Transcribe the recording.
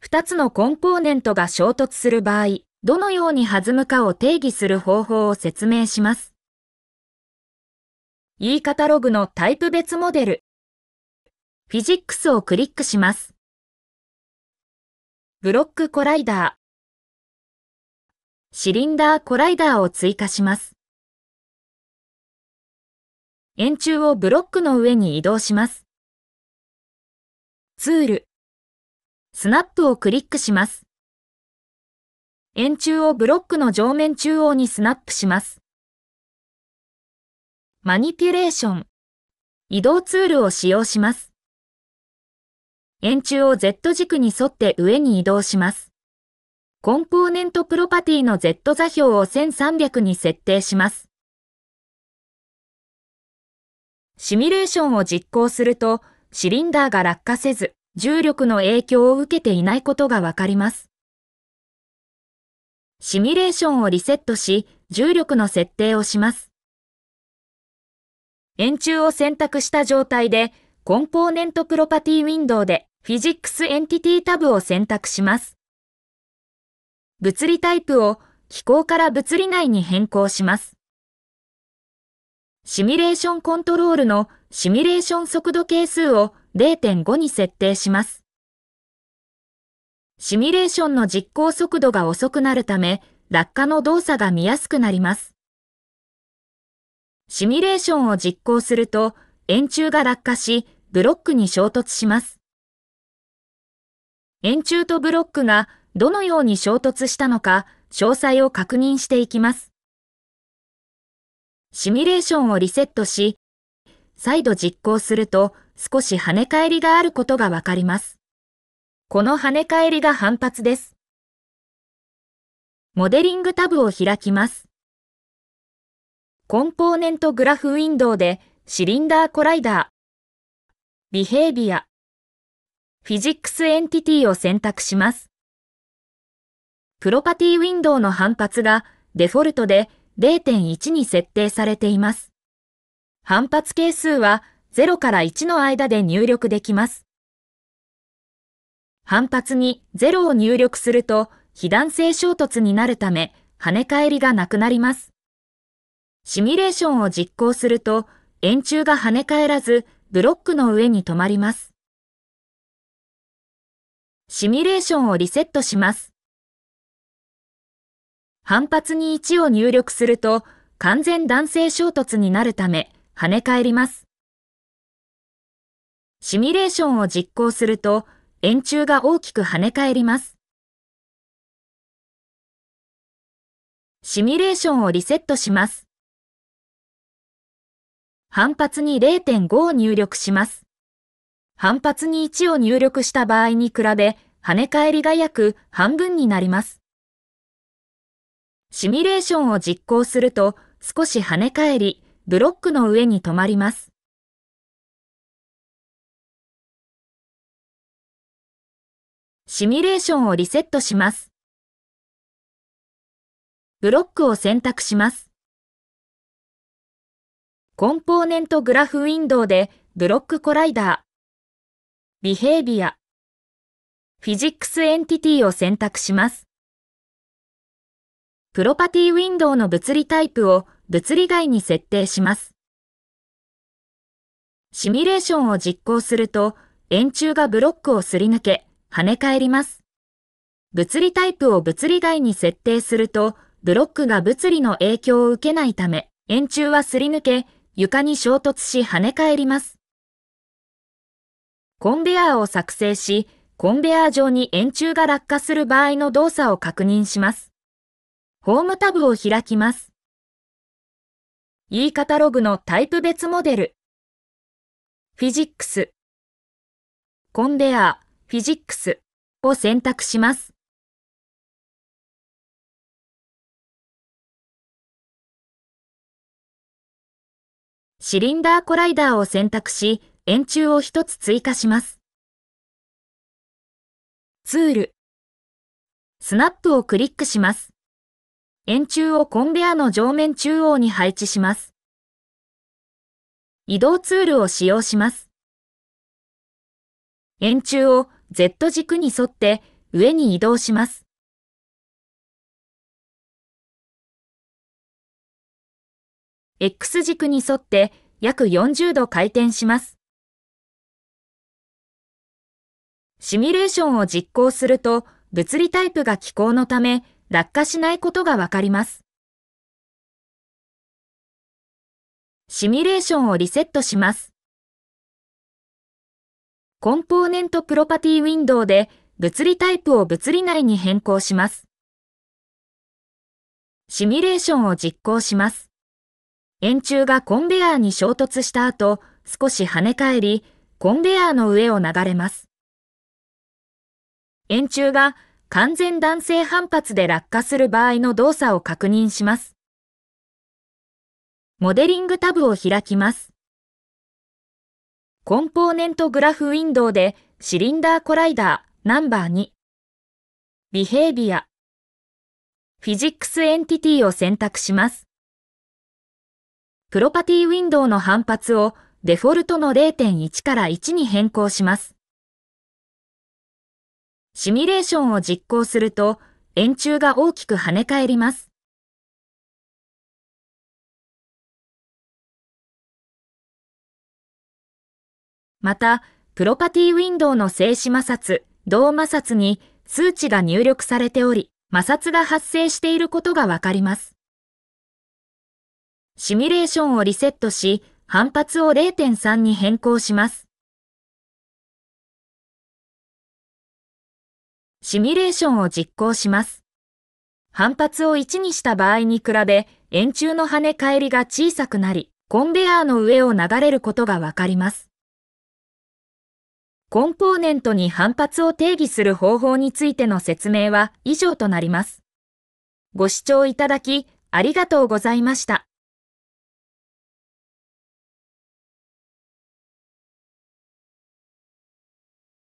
二つのコンポーネントが衝突する場合、どのように弾むかを定義する方法を説明します。E カタログのタイプ別モデル。フィジックスをクリックします。ブロックコライダー。シリンダーコライダーを追加します。円柱をブロックの上に移動します。ツール。スナップをクリックします。円柱をブロックの上面中央にスナップします。マニピュレーション移動ツールを使用します。円柱を Z 軸に沿って上に移動します。コンポーネントプロパティの Z 座標を1300に設定します。シミュレーションを実行すると、シリンダーが落下せず、重力の影響を受けていないことがわかります。シミュレーションをリセットし、重力の設定をします。円柱を選択した状態で、コンポーネントプロパティウィンドウで、フィジックスエンティティタブを選択します。物理タイプを、気候から物理内に変更します。シミュレーションコントロールのシミュレーション速度係数を0.5に設定します。シミュレーションの実行速度が遅くなるため、落下の動作が見やすくなります。シミュレーションを実行すると、円柱が落下し、ブロックに衝突します。円柱とブロックがどのように衝突したのか、詳細を確認していきます。シミュレーションをリセットし、再度実行すると少し跳ね返りがあることがわかります。この跳ね返りが反発です。モデリングタブを開きます。コンポーネントグラフウィンドウでシリンダーコライダー、ビヘイビア、フィジックスエンティティを選択します。プロパティウィンドウの反発がデフォルトで0.1に設定されています。反発係数は0から1の間で入力できます。反発に0を入力すると非弾性衝突になるため跳ね返りがなくなります。シミュレーションを実行すると円柱が跳ね返らずブロックの上に止まります。シミュレーションをリセットします。反発に1を入力すると完全男性衝突になるため跳ね返ります。シミュレーションを実行すると円柱が大きく跳ね返ります。シミュレーションをリセットします。反発に0.5を入力します。反発に1を入力した場合に比べ、跳ね返りが約半分になります。シミュレーションを実行すると少し跳ね返り、ブロックの上に止まります。シミュレーションをリセットします。ブロックを選択します。コンポーネントグラフウィンドウでブロックコライダー、ビヘイビア、フィジックスエンティティを選択します。プロパティウィンドウの物理タイプを物理外に設定します。シミュレーションを実行すると、円柱がブロックをすり抜け、跳ね返ります。物理タイプを物理外に設定すると、ブロックが物理の影響を受けないため、円柱はすり抜け、床に衝突し跳ね返ります。コンベアーを作成し、コンベアー上に円柱が落下する場合の動作を確認します。ホームタブを開きます。E カタログのタイプ別モデル。フィジックス、コンベア、フィジックスを選択します。シリンダーコライダーを選択し、円柱を一つ追加します。ツール、スナップをクリックします。円柱をコンベアの上面中央に配置します。移動ツールを使用します。円柱を Z 軸に沿って上に移動します。X 軸に沿って約40度回転します。シミュレーションを実行すると物理タイプが気候のため落下しないことがわかります。シミュレーションをリセットします。コンポーネントプロパティウィンドウで物理タイプを物理内に変更します。シミュレーションを実行します。円柱がコンベアーに衝突した後、少し跳ね返り、コンベアーの上を流れます。円柱が完全男性反発で落下する場合の動作を確認します。モデリングタブを開きます。コンポーネントグラフウィンドウでシリンダーコライダーナンバー2ビヘイビアフィジックスエンティティを選択します。プロパティウィンドウの反発をデフォルトの0.1から1に変更します。シミュレーションを実行すると、円柱が大きく跳ね返ります。また、プロパティウィンドウの静止摩擦、動摩擦に数値が入力されており、摩擦が発生していることがわかります。シミュレーションをリセットし、反発を0.3に変更します。シミュレーションを実行します。反発を1にした場合に比べ、円柱の跳ね返りが小さくなり、コンベアーの上を流れることがわかります。コンポーネントに反発を定義する方法についての説明は以上となります。ご視聴いただき、ありがとうございました。